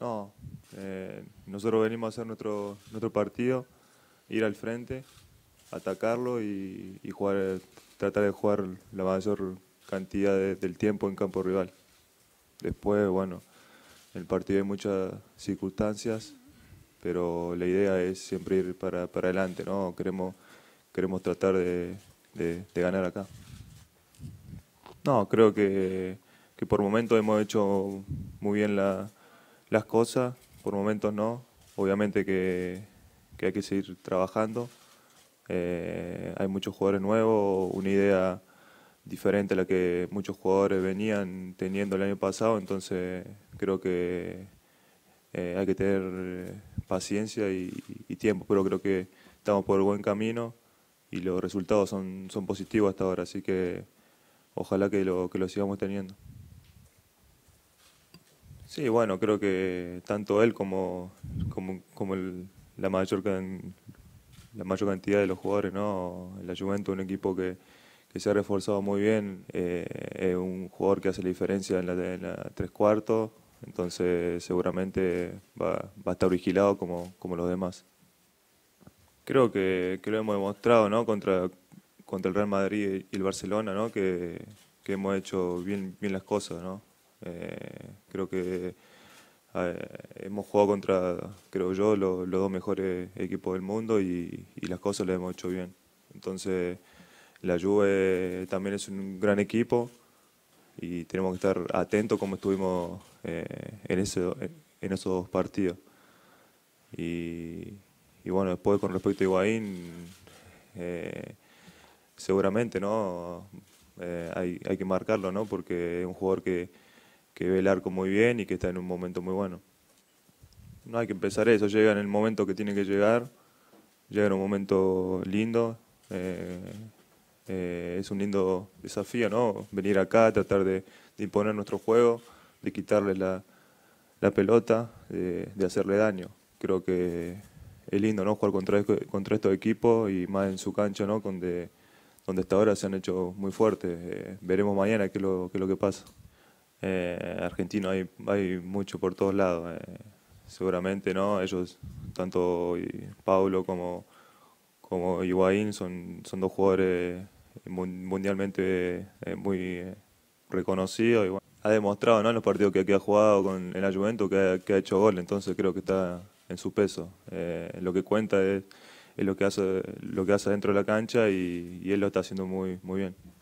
No, eh, nosotros venimos a hacer nuestro, nuestro partido, ir al frente, atacarlo y, jugar, eh, tratar de jugar la mayor cantidad del tiempo en campo rival. Después, bueno, el partido hay muchas circunstancias, pero la idea es siempre ir para, adelante, ¿no? Queremos, queremos tratar de, ganar acá. No, creo que, que por momento hemos hecho muy bien la, las cosas, por momentos no, obviamente que, hay que seguir trabajando. Eh, hay muchos jugadores nuevos, una idea diferente a la que muchos jugadores venían teniendo el año pasado, entonces creo que eh, hay que tener eh, paciencia y, tiempo, pero creo que estamos por el buen camino y los resultados son, son positivos hasta ahora, así que ojalá que lo, que lo sigamos teniendo. Sí, bueno, creo que tanto él como, como, la, mayor, la mayor cantidad de los jugadores, ¿no? La Juventus, un equipo que, se ha reforzado muy bien, eh, es un jugador que hace la diferencia en la, en la tres cuartos, entonces seguramente va, va, a estar vigilado como, los demás. Creo que, que, lo hemos demostrado ¿no? contra, el Real Madrid y el Barcelona, ¿no? que, que hemos hecho bien, bien las cosas. ¿no? Eh, creo que eh, hemos jugado contra, creo yo, los dos mejores equipos del mundo y, las cosas las hemos hecho bien. Entonces, la Juve también es un gran equipo y tenemos que estar atentos como estuvimos eh, en, en esos dos partidos. Y, bueno, después con respecto a Higuaín, seguramente, ¿no? hay, hay que marcarlo, ¿no? Porque es un jugador que que ve el arco muy bien y que está en un momento muy bueno. No hay que empezar eso, llega en el momento que tiene que llegar, llega en un momento lindo, eh, eh, es un lindo desafío, ¿no? Venir acá, tratar de, imponer nuestro juego, de quitarle la, pelota, de, hacerle daño. Creo que es lindo, ¿no? Jugar contra, este, contra estos equipos y más en su cancha, ¿no? Donde, donde hasta ahora se han hecho muy fuertes. Eh, veremos mañana qué lo, qué es lo que pasa eh, argentino hay, hay mucho por todos lados. Eh, seguramente, ¿no? Ellos, tanto Paulo como, como son, son dos jugadores eh, mundialmente eh, muy reconocidos. Y, ha demostrado, ¿no? En los partidos que, aquí ha jugado con el Juventus que ha, hecho gol, entonces creo que está en su peso. lo que cuenta es, lo que hace lo que hace dentro de la cancha y, y él lo está haciendo muy, muy bien.